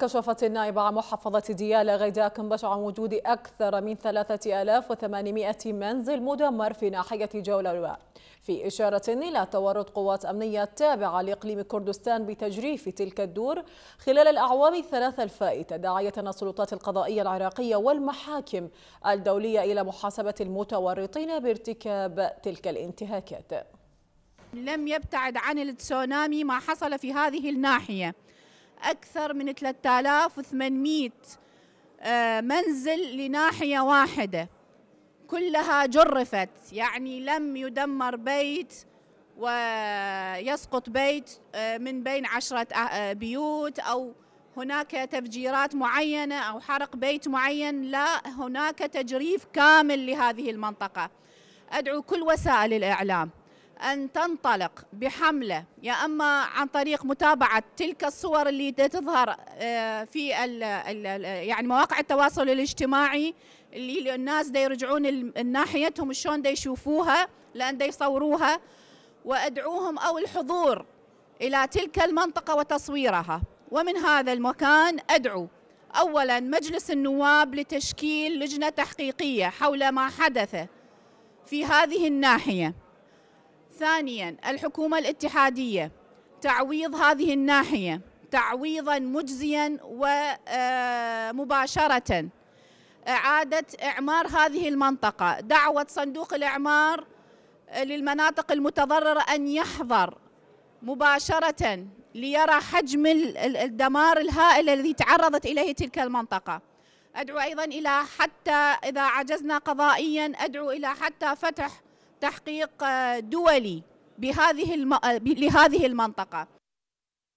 كشفت النائبة عن محافظة ديالى غيداء كنبش عن وجود أكثر من 3800 منزل مدمر في ناحية جولة في إشارة إلى تورط قوات أمنية تابعة لإقليم كردستان بتجريف تلك الدور خلال الأعوام الثلاثة الفائتة داعية السلطات القضائية العراقية والمحاكم الدولية إلى محاسبة المتورطين بارتكاب تلك الانتهاكات لم يبتعد عن التسونامي ما حصل في هذه الناحية أكثر من 3800 آه، منزل لناحية واحدة كلها جرفت يعني لم يدمر بيت ويسقط بيت آه، من بين عشرة آه، بيوت أو هناك تفجيرات معينة أو حرق بيت معين لا هناك تجريف كامل لهذه المنطقة أدعو كل وسائل الإعلام أن تنطلق بحملة يا أما عن طريق متابعة تلك الصور اللي تظهر آه، في يعني مواقع التواصل الاجتماعي اللي الناس دا يرجعون ناحيتهم شلون دا يشوفوها لأن دا يصوروها وأدعوهم أو الحضور إلى تلك المنطقة وتصويرها ومن هذا المكان أدعو أولا مجلس النواب لتشكيل لجنة تحقيقية حول ما حدث في هذه الناحية ثانيا الحكومة الاتحادية تعويض هذه الناحية تعويضا مجزيا ومباشرة آه، إعادة إعمار هذه المنطقة دعوة صندوق الإعمار آه، للمناطق المتضررة أن يحضر مباشرة ليرى حجم الدمار الهائل الذي تعرضت إليه تلك المنطقة أدعو أيضا إلى حتى إذا عجزنا قضائيا أدعو إلى حتى فتح تحقيق آه، دولي بهذه آه، لهذه المنطقة